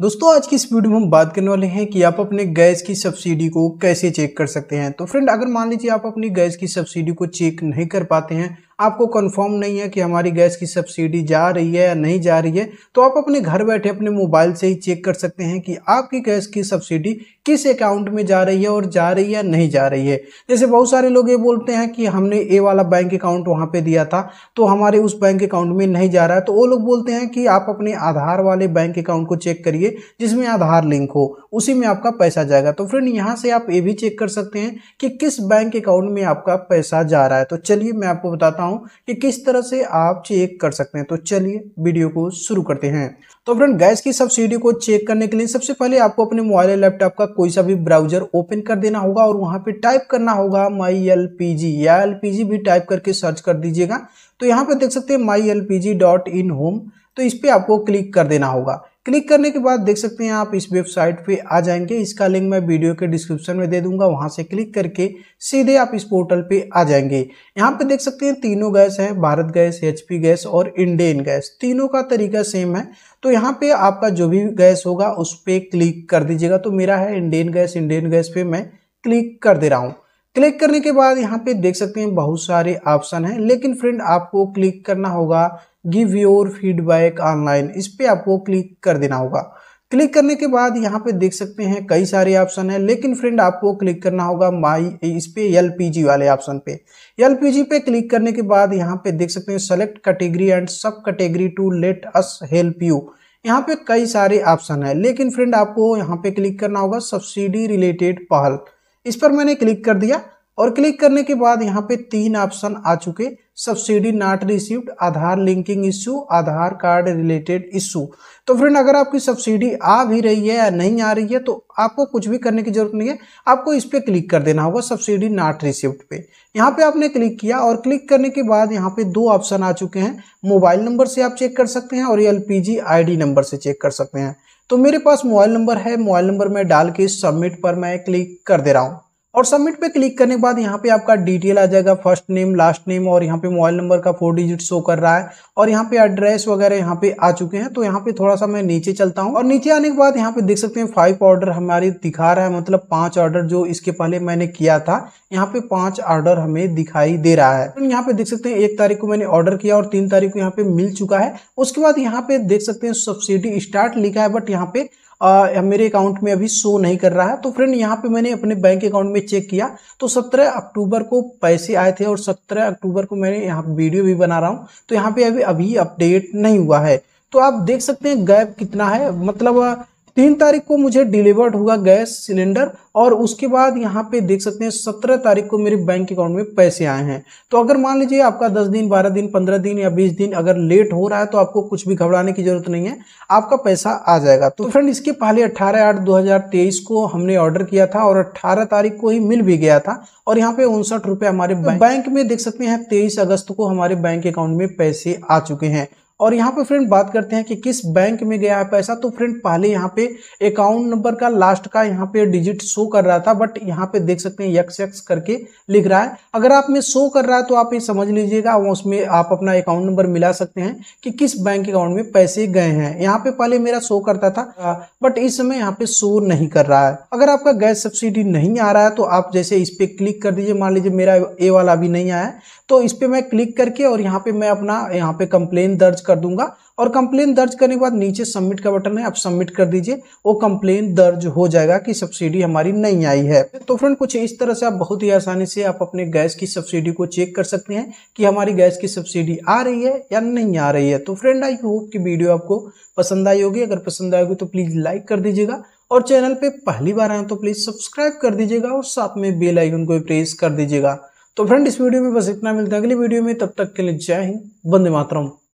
दोस्तों आज की इस वीडियो में हम बात करने वाले हैं कि आप अपने गैस की सब्सिडी को कैसे चेक कर सकते हैं तो फ्रेंड अगर मान लीजिए आप अपनी गैस की सब्सिडी को चेक नहीं कर पाते हैं आपको कंफर्म नहीं है कि हमारी गैस की सब्सिडी जा रही है या नहीं जा रही है तो आप अपने घर बैठे अपने मोबाइल से ही चेक कर सकते हैं कि आपकी गैस की सब्सिडी किस अकाउंट में जा रही है और जा रही है या नहीं जा रही है जैसे बहुत सारे लोग ये बोलते हैं कि हमने ए वाला बैंक अकाउंट वहाँ पर दिया था तो हमारे उस बैंक अकाउंट में नहीं जा रहा है तो वो लोग बोलते हैं कि आप अपने आधार वाले बैंक अकाउंट को चेक करिए चाहिए जिसमें आधार लिंक हो उसी में आपका पैसा जाएगा तो फ्रेंड यहाँ से आप ये भी चेक कर सकते हैं कि किस बैंक अकाउंट में आपका पैसा जा रहा है तो चलिए मैं आपको बताता हूँ कि किस तरह से आप चेक कर सकते हैं तो चलिए वीडियो को शुरू करते हैं तो फ्रेंड गैस की सब्सिडी को चेक करने के लिए सबसे पहले आपको अपने मोबाइल या लैपटॉप का कोई सा भी ब्राउजर ओपन कर देना होगा और वहाँ पे टाइप करना होगा माई एल या एल भी टाइप करके सर्च कर दीजिएगा तो यहाँ पे देख सकते हैं माई एल तो इस पर आपको क्लिक कर देना होगा क्लिक करने के बाद देख सकते हैं आप इस वेबसाइट पे आ जाएंगे इसका लिंक मैं वीडियो के डिस्क्रिप्शन में दे दूंगा वहां से क्लिक करके सीधे आप इस पोर्टल पे आ जाएंगे यहाँ पे देख सकते हैं तीनों गैस हैं भारत गैस एचपी गैस और इंडेन गैस तीनों का तरीका सेम है तो यहाँ पे आपका जो भी गैस होगा उस पर क्लिक कर दीजिएगा तो मेरा है इंडियन गैस इंडियन गैस पे मैं क्लिक कर दे रहा हूँ क्लिक करने के बाद यहाँ पे देख सकते हैं बहुत सारे ऑप्शन हैं लेकिन फ्रेंड आपको क्लिक करना होगा गिव योर फीडबैक ऑनलाइन इस पर आपको क्लिक कर देना होगा क्लिक करने के बाद यहाँ पे देख सकते हैं कई सारे ऑप्शन है लेकिन फ्रेंड आपको क्लिक करना होगा माई इस पे एल वाले ऑप्शन पे एल पे क्लिक करने के बाद यहाँ पे देख सकते हैं select category and sub category to let us help you यहाँ पे कई सारे ऑप्शन है लेकिन फ्रेंड आपको यहाँ पे क्लिक करना होगा सब्सिडी रिलेटेड पहल इस पर मैंने क्लिक कर दिया और क्लिक करने के बाद यहाँ पे तीन ऑप्शन आ चुके subsidy not received Aadhaar linking issue Aadhaar card related issue तो फ्रेंड अगर आपकी सब्सिडी आ भी रही है या नहीं आ रही है तो आपको कुछ भी करने की जरूरत नहीं है आपको इस पर क्लिक कर देना होगा सब्सिडी नॉट रिसीव्ड पे यहाँ पे आपने क्लिक किया और क्लिक करने के बाद यहाँ पे दो ऑप्शन आ चुके हैं मोबाइल नंबर से आप चेक कर सकते हैं और एल पी नंबर से चेक कर सकते हैं तो मेरे पास मोबाइल नंबर है मोबाइल नंबर में डाल के सबमिट पर मैं क्लिक कर दे रहा हूँ और सबमिट पे क्लिक करने के बाद यहाँ पे आपका डिटेल आ जाएगा फर्स्ट नेम लास्ट नेम और यहाँ पे मोबाइल नंबर का फोर डिजिट शो कर रहा है और यहाँ पे एड्रेस वगैरह यहाँ पे आ चुके हैं तो यहाँ पे थोड़ा सा मैं नीचे चलता हूँ और नीचे आने के बाद यहाँ पे देख सकते हैं फाइव ऑर्डर हमारी दिखा रहा है मतलब पांच ऑर्डर जो इसके पहले मैंने किया था यहाँ पे पांच ऑर्डर हमें दिखाई दे रहा है तो यहाँ पे देख सकते हैं एक तारीख को मैंने ऑर्डर किया और तीन तारीख को यहाँ पे मिल चुका है उसके बाद यहाँ पे देख सकते हैं सब्सिडी स्टार्ट लिखा है बट यहाँ पे आ, मेरे अकाउंट में अभी शो नहीं कर रहा है तो फ्रेंड यहाँ पे मैंने अपने बैंक अकाउंट में चेक किया तो 17 अक्टूबर को पैसे आए थे और 17 अक्टूबर को मैंने यहाँ वीडियो भी बना रहा हूँ तो यहाँ पे अभी अभी अपडेट नहीं हुआ है तो आप देख सकते हैं गैप कितना है मतलब तीन तारीख को मुझे डिलीवर्ड हुआ गैस सिलेंडर और उसके बाद यहाँ पे देख सकते हैं सत्रह तारीख को मेरे बैंक अकाउंट में पैसे आए हैं तो अगर मान लीजिए आपका दस दिन बारह दिन पंद्रह दिन या बीस दिन अगर लेट हो रहा है तो आपको कुछ भी घबराने की जरूरत नहीं है आपका पैसा आ जाएगा तो फ्रेंड इसके पहले अट्ठारह आठ दो को हमने ऑर्डर किया था और अट्ठारह तारीख को ही मिल भी गया था और यहाँ पे उनसठ हमारे बैंक तो में देख सकते हैं तेईस अगस्त को हमारे बैंक अकाउंट में पैसे आ चुके हैं और यहाँ पे फ्रेंड बात करते हैं कि किस बैंक में गया है पैसा तो फ्रेंड पहले यहाँ पे अकाउंट नंबर का लास्ट का यहाँ पे डिजिट शो कर रहा था बट यहाँ पे देख सकते हैं यक्स यक्स करके लिख रहा है अगर आप में शो कर रहा है तो आप ये समझ लीजिएगा उसमें आप अपना अकाउंट नंबर मिला सकते हैं कि किस बैंक अकाउंट में पैसे गए हैं यहाँ पे पहले मेरा शो करता था बट इस समय यहाँ पे शो नहीं कर रहा है अगर आपका गैस सब्सिडी नहीं आ रहा है तो आप जैसे इस पर क्लिक कर दीजिए मान लीजिए मेरा ए वाला अभी नहीं आया तो इस पर मैं क्लिक करके और यहाँ पे मैं अपना यहाँ पे कंप्लेन दर्ज कर दूंगा और कंप्लेन दर्ज करने के बाद नीचे सबमिट का बटन है आप सबमिट कर दीजिए वो कंप्लेन दर्ज हो जाएगा कि सब्सिडी हमारी नहीं आई है तो फ्रेंड कुछ इस तरह से आप बहुत ही आसानी से आप अपने गैस की सब्सिडी को चेक कर सकते हैं कि हमारी गैस की सब्सिडी आ रही है या नहीं आ रही है तो फ्रेंड आई होप की वीडियो आपको पसंद आई होगी अगर पसंद आएगी तो प्लीज लाइक कर दीजिएगा और चैनल पे पहली बार आए तो प्लीज सब्सक्राइब कर दीजिएगा और साथ में बेल आइकन को प्रेस कर दीजिएगा तो फ्रेंड इस वीडियो में बस इतना मिलता है अगली वीडियो में तब तक के लिए जय हिंद बंदे मातरम